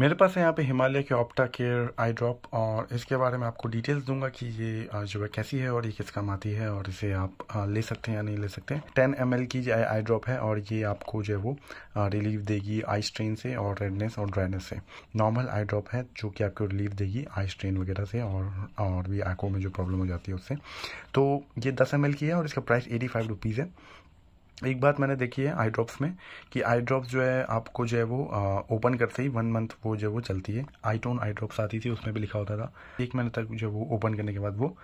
मेरे पास है यहाँ पे हिमालय के ऑप्टा केयर आई ड्रॉप और इसके बारे में आपको डिटेल्स दूंगा कि ये जो है कैसी है और ये किस काम आती है और इसे आप ले सकते हैं या नहीं ले सकते हैं टेन एम की जो आई ड्रॉप है और ये आपको जो है वो रिलीफ देगी आई स्ट्रेन से और रेडनेस और ड्राइनेस से नॉर्मल आई ड्रॉप है जो कि आपको रिलीफ देगी आई स्ट्रेन वगैरह से और और भी आंखों में जो प्रॉब्लम हो जाती है उससे तो ये दस एम की है और इसका प्राइस एटी फाइव रुपीज़ है एक बात मैंने देखी है आई ड्रॉप्स में कि आई ड्रॉप्स जो है आपको जो है वो ओपन करते ही वन मंथ वो जो है वो चलती है आई टोन आई ड्रॉप्स आती थी उसमें भी लिखा होता था एक महीने तक जो है वो ओपन करने के बाद वो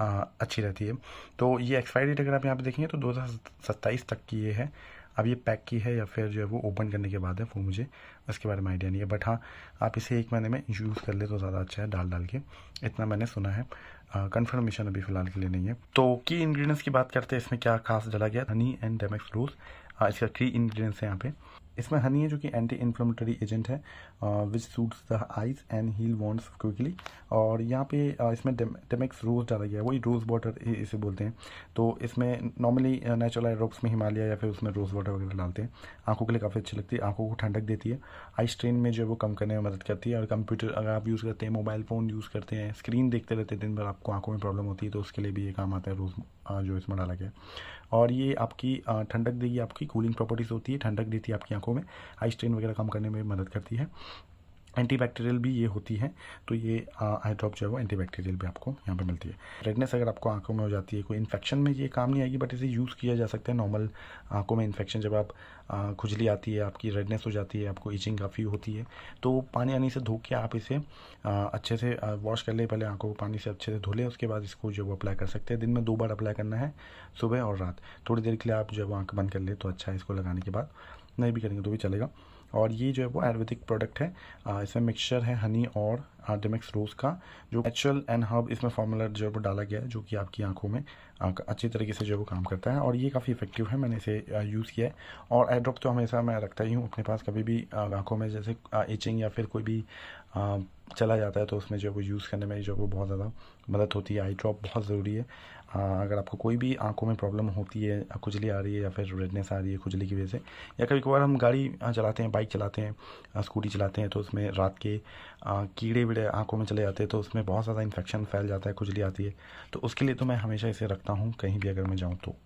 आ, अच्छी रहती है तो ये एक्सपायरी डेट अगर आप यहाँ पे देखेंगे तो दो तक की ये है अब ये पैक की है या फिर जो है वो ओपन करने के बाद है वो मुझे उसके बारे में आइडिया नहीं है बट हाँ आप इसे एक महीने में यूज़ कर ले तो ज़्यादा अच्छा है डाल डाल के इतना मैंने सुना है कंफर्मेशन अभी फिलहाल के लिए नहीं है तो की इंग्रेडिएंट्स की बात करते हैं इसमें क्या खास डाला गया हनी एंड डेमेक्स रोज इसका की इंग्रेडिएंट्स हैं यहाँ पे इसमें हनी है जो कि एंटी इन्फ्लोमेटरी एजेंट है which soothes the eyes and heal wounds quickly और यहाँ पे इसमें डेमेक्स रोज़ डाला गया है वही रोज़ वाटर इसे बोलते हैं तो इसमें नॉर्मली नेचुरल रॉक्स में हिमालय या फिर उसमें रोज़ वाटर वगैरह डालते हैं आंखों के लिए काफ़ी अच्छी लगती है आंखों को ठंडक देती है आई स्ट्रेन में जो है वो कम करने में मदद करती है और कंप्यूटर अगर आप यूज़ करते हैं मोबाइल फ़ोन यूज़ करते हैं स्क्रीन देखते रहते हैं दिन भर आप आपको आंखों में प्रॉब्लम होती है तो उसके लिए भी ये काम आता है रोज़ जो इसमें डाला गया और ये आपकी ठंडक देगी आपकी कूलिंग प्रॉपर्टीज़ होती है ठंडक देती है आपकी आंखों में आई स्ट्रेन वगैरह कम करने में मदद करती है एंटीबैक्टीरियल भी ये होती है तो ये आई ड्रॉप जो है वो एंटीबैक्टीरियल भी आपको यहाँ पे मिलती है रेडनेस अगर आपको आंखों में हो जाती है कोई इन्फेक्शन में ये काम नहीं आएगी बट इसे यूज़ किया जा सकता है नॉर्मल आंखों में इन्फेक्शन जब आप खुजली आती है आपकी रेडनेस हो जाती है आपको ईचिंग काफ़ी होती है तो पानी आने से धो के आप इसे अच्छे से वॉश कर लें पहले आंखों को पानी से अच्छे से धो लें उसके बाद इसको जो अप्लाई कर सकते हैं दिन में दो बार अप्लाई करना है सुबह और रात थोड़ी देर के लिए आप जब आँख बंद कर ले तो अच्छा है इसको लगाने के बाद नहीं भी करेंगे तो भी चलेगा और ये जो है वो आयुर्वेदिक प्रोडक्ट है इसमें मिक्सचर है हनी और आर्टेमिक्स रोज का जो नेचुरल एंड हर्ब इसमें फॉर्मूला जो है वो डाला गया है जो कि आपकी आंखों में अच्छी तरीके से जो है वो काम करता है और ये काफ़ी इफेक्टिव है मैंने इसे यूज़ किया है और आई ड्रॉप तो हमेशा मैं रखता ही हूँ अपने पास कभी भी आंखों में जैसे इचिंग या फिर कोई भी चला जाता है तो उसमें जो है वो यूज़ करने में जो है वो बहुत ज़्यादा मदद होती है आई ड्रॉप बहुत ज़रूरी है अगर आपको कोई भी आंखों में प्रॉब्लम होती है खुजली आ रही है या फिर रेडनेस आ रही है खुजली की वजह से या कभी कभार हम गाड़ी चलाते हैं बाइक चलाते हैं स्कूटी चलाते हैं तो उसमें रात के कीड़े कीड़े आँखों में चले जाते हैं तो उसमें बहुत ज़्यादा इन्फेक्शन फैल जाता है खुजली आती है तो उसके लिए तो मैं हमेशा इसे रखता हूँ कहीं भी अगर मैं जाऊँ तो